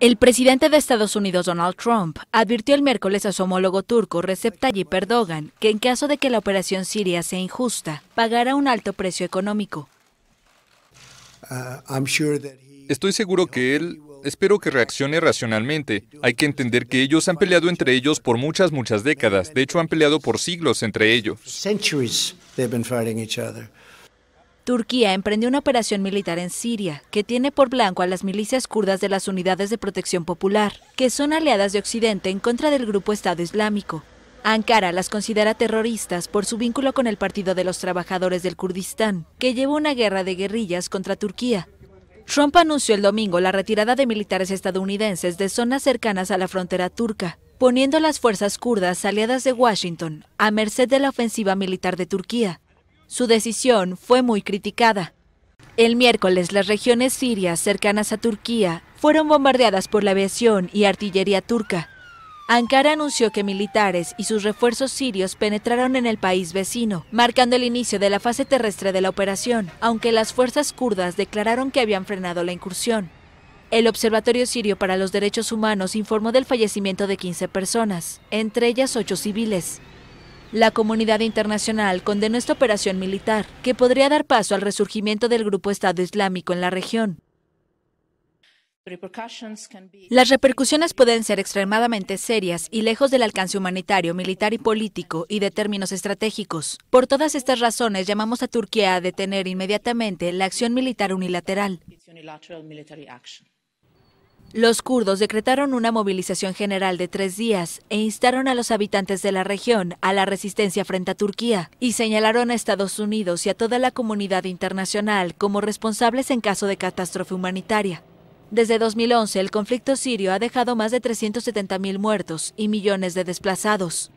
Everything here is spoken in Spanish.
El presidente de Estados Unidos Donald Trump advirtió el miércoles a su homólogo turco Recep Tayyip Erdogan que en caso de que la operación siria sea injusta, pagará un alto precio económico. Uh, Estoy seguro que él, espero que reaccione racionalmente. Hay que entender que ellos han peleado entre ellos por muchas, muchas décadas. De hecho, han peleado por siglos entre ellos. Turquía emprendió una operación militar en Siria, que tiene por blanco a las milicias kurdas de las Unidades de Protección Popular, que son aliadas de Occidente en contra del grupo Estado Islámico. Ankara las considera terroristas por su vínculo con el Partido de los Trabajadores del Kurdistán, que llevó una guerra de guerrillas contra Turquía. Trump anunció el domingo la retirada de militares estadounidenses de zonas cercanas a la frontera turca, poniendo a las fuerzas kurdas aliadas de Washington a merced de la ofensiva militar de Turquía. Su decisión fue muy criticada. El miércoles las regiones sirias cercanas a Turquía fueron bombardeadas por la aviación y artillería turca. Ankara anunció que militares y sus refuerzos sirios penetraron en el país vecino, marcando el inicio de la fase terrestre de la operación, aunque las fuerzas kurdas declararon que habían frenado la incursión. El Observatorio Sirio para los Derechos Humanos informó del fallecimiento de 15 personas, entre ellas 8 civiles. La comunidad internacional condenó esta operación militar, que podría dar paso al resurgimiento del grupo Estado Islámico en la región. Las repercusiones pueden ser extremadamente serias y lejos del alcance humanitario, militar y político y de términos estratégicos. Por todas estas razones, llamamos a Turquía a detener inmediatamente la acción militar unilateral. Los kurdos decretaron una movilización general de tres días e instaron a los habitantes de la región a la resistencia frente a Turquía y señalaron a Estados Unidos y a toda la comunidad internacional como responsables en caso de catástrofe humanitaria. Desde 2011, el conflicto sirio ha dejado más de 370.000 muertos y millones de desplazados.